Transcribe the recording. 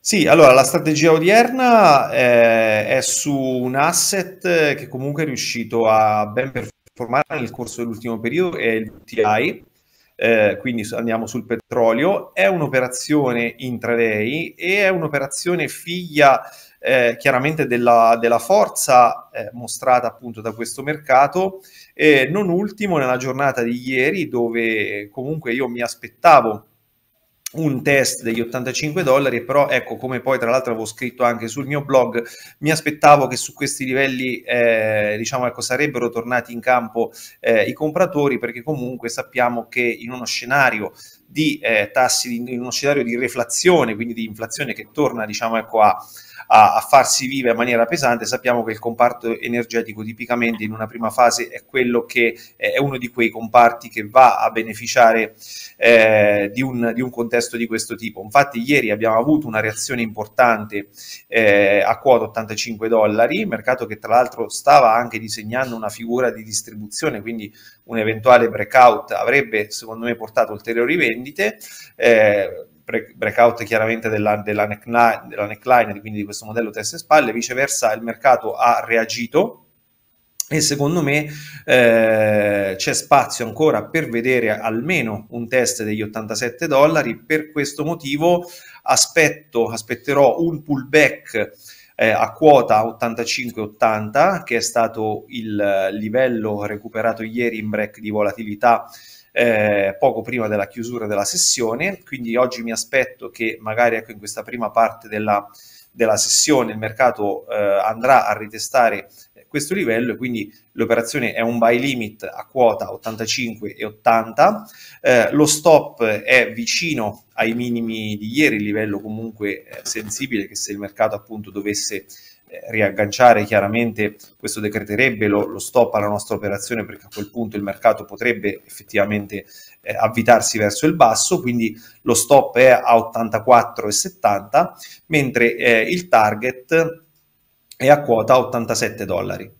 Sì, allora la strategia odierna eh, è su un asset eh, che comunque è riuscito a ben performare nel corso dell'ultimo periodo, è il TI eh, quindi andiamo sul petrolio, è un'operazione intraday e è un'operazione figlia eh, chiaramente della, della forza eh, mostrata appunto da questo mercato, e non ultimo nella giornata di ieri dove comunque io mi aspettavo un test degli 85 dollari, però ecco come poi tra l'altro avevo scritto anche sul mio blog, mi aspettavo che su questi livelli eh, diciamo ecco sarebbero tornati in campo eh, i compratori perché comunque sappiamo che in uno scenario di eh, tassi in uno scenario di reflazione, quindi di inflazione che torna diciamo, ecco, a, a, a, farsi viva in maniera pesante, sappiamo che il comparto energetico tipicamente in una prima fase è quello che eh, è uno di quei comparti che va a beneficiare eh, di, un, di, un, contesto di questo tipo. Infatti ieri abbiamo avuto una reazione importante eh, a quota 85 dollari, mercato che tra l'altro stava anche disegnando una figura di distribuzione, quindi un eventuale breakout avrebbe secondo me portato ulteriori venti vendite. Eh, breakout chiaramente della, della, neckline, della neckline, quindi di questo modello testa e spalle, viceversa il mercato ha reagito e secondo me eh, c'è spazio ancora per vedere almeno un test degli 87 dollari, per questo motivo aspetto, aspetterò un pullback eh, a quota 85-80 che è stato il eh, livello recuperato ieri in break di volatilità eh, poco prima della chiusura della sessione, quindi oggi mi aspetto che magari ecco, in questa prima parte della, della sessione il mercato eh, andrà a ritestare eh, questo livello e quindi l'operazione è un buy limit a quota 85 e 80, eh, lo stop è vicino ai minimi di ieri, livello comunque eh, sensibile che se il mercato appunto dovesse eh, riagganciare chiaramente questo decreterebbe lo, lo, stop alla nostra operazione perché a quel punto il mercato potrebbe effettivamente eh, avvitarsi verso il basso, quindi lo stop è a 84,70 mentre eh, il target è a quota 87 dollari.